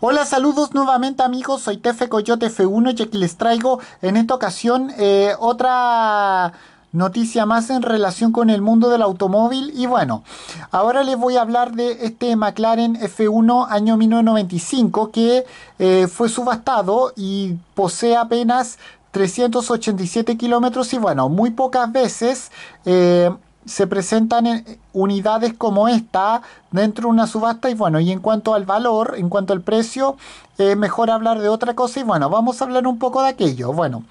Hola, saludos nuevamente amigos, soy Tefe Coyote F1 y aquí les traigo en esta ocasión eh, otra noticia más en relación con el mundo del automóvil y bueno, ahora les voy a hablar de este McLaren F1 año 1995 que eh, fue subastado y posee apenas 387 kilómetros y bueno, muy pocas veces... Eh, se presentan unidades como esta dentro de una subasta y bueno, y en cuanto al valor, en cuanto al precio, es eh, mejor hablar de otra cosa y bueno, vamos a hablar un poco de aquello. Bueno,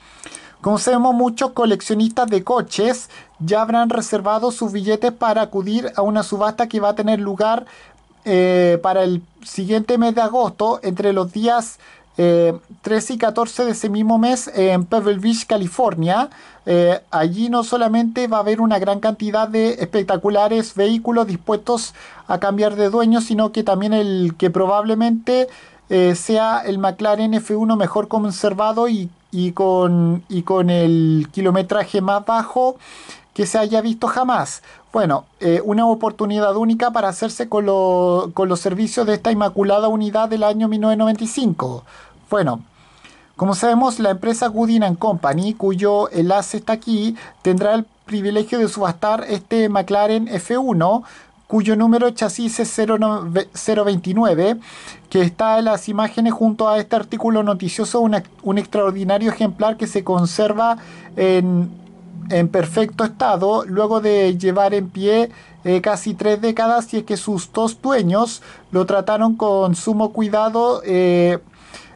como sabemos muchos coleccionistas de coches ya habrán reservado sus billetes para acudir a una subasta que va a tener lugar eh, para el siguiente mes de agosto entre los días eh, y 14 de ese mismo mes en Pebble Beach, California. Eh, allí no solamente va a haber una gran cantidad de espectaculares vehículos dispuestos a cambiar de dueño, sino que también el que probablemente eh, sea el McLaren F1 mejor conservado y, con, y con el kilometraje más bajo que se haya visto jamás. Bueno, eh, una oportunidad única para hacerse con, los servicios de esta inmaculada unidad del año 1995. Bueno, como sabemos, la empresa Goodin Company, cuyo enlace está aquí, tendrá el privilegio de subastar este McLaren F1, cuyo número chasis es 029, que está en las imágenes junto a este artículo noticioso, un extraordinario ejemplar que se conserva en en perfecto estado luego de llevar en pie eh, casi tres décadas y es que sus dos dueños lo trataron con sumo cuidado eh,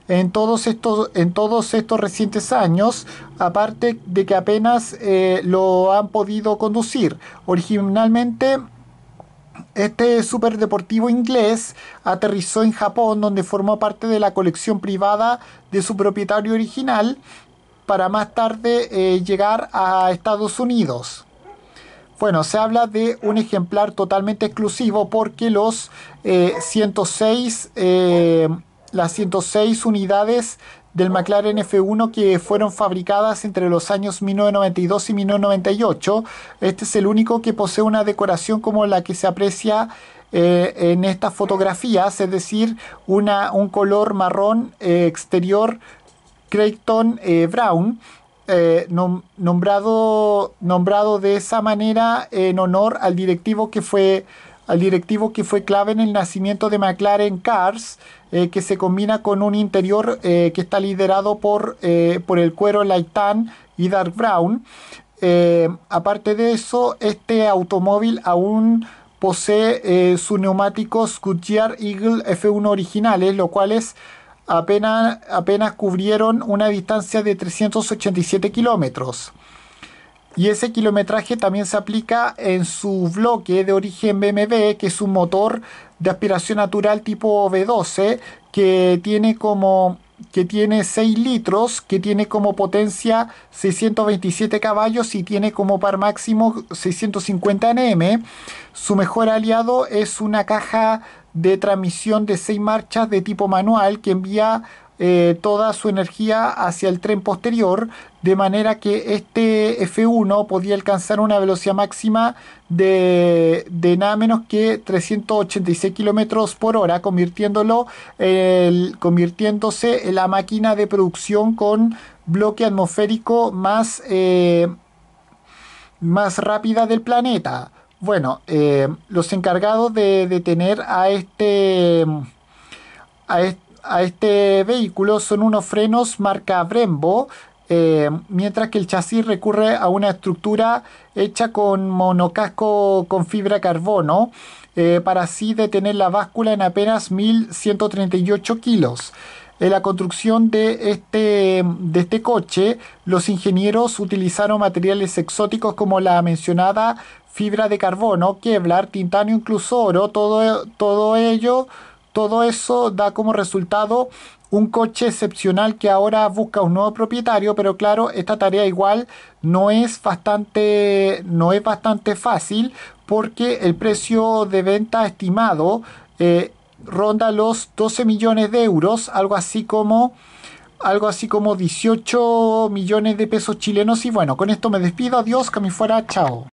en, todos estos, en todos estos recientes años, aparte de que apenas eh, lo han podido conducir. Originalmente... Este superdeportivo inglés aterrizó en Japón, donde formó parte de la colección privada de su propietario original para más tarde eh, llegar a Estados Unidos. Bueno, se habla de un ejemplar totalmente exclusivo porque los 106, eh, eh, las 106 unidades del McLaren F1 que fueron fabricadas entre los años 1992 y 1998. Este es el único que posee una decoración como la que se aprecia en estas fotografías, es decir, una, un color marrón exterior Creighton eh, Brown, eh, nombrado, nombrado de esa manera en honor al directivo que fue al directivo que fue clave en el nacimiento de McLaren Cars, eh, que se combina con un interior que está liderado por, por el cuero Tan y Dark Brown. aparte de eso, este automóvil aún posee su neumático Goodyear Eagle F1 originales, lo cual es apenas, apenas cubrieron una distancia de 387 kilómetros. Y ese kilometraje también se aplica en su bloque de origen BMW, que es un motor de aspiración natural tipo V12, que tiene como que tiene 6 litros, que tiene como potencia 627 caballos y tiene como par máximo 650 Nm. Su mejor aliado es una caja de transmisión de seis marchas de tipo manual que envía eh, toda su energía hacia el tren posterior, de manera que este F1 podía alcanzar una velocidad máxima de, nada menos que 386 kilómetros por hora, convirtiéndolo, convirtiéndose en la máquina de producción con bloque atmosférico más, eh, más rápida del planeta. Bueno, eh, los encargados de detener a este, a, este vehículo son unos frenos marca Brembo, eh, mientras que el chasis recurre a una estructura hecha con monocasco con fibra carbono, eh, para así detener la báscula en apenas 1.138 kilos en la construcción de este, de este coche, los ingenieros utilizaron materiales exóticos como la mencionada fibra de carbono, Kevlar, titanio, incluso oro, todo, todo ello, todo eso da como resultado un coche excepcional que ahora busca un nuevo propietario, pero claro, esta tarea igual no es bastante, no es bastante fácil porque el precio de venta estimado eh, ronda los 12 millones de euros, algo así como algo así como 18 millones de pesos chilenos y bueno, con esto me despido, adiós, que me fuera, chao.